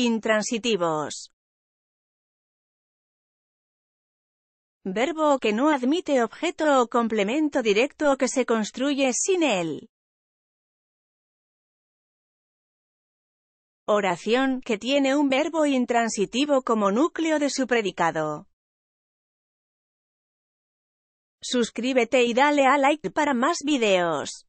Intransitivos. Verbo que no admite objeto o complemento directo que se construye sin él. Oración, que tiene un verbo intransitivo como núcleo de su predicado. Suscríbete y dale a like para más videos.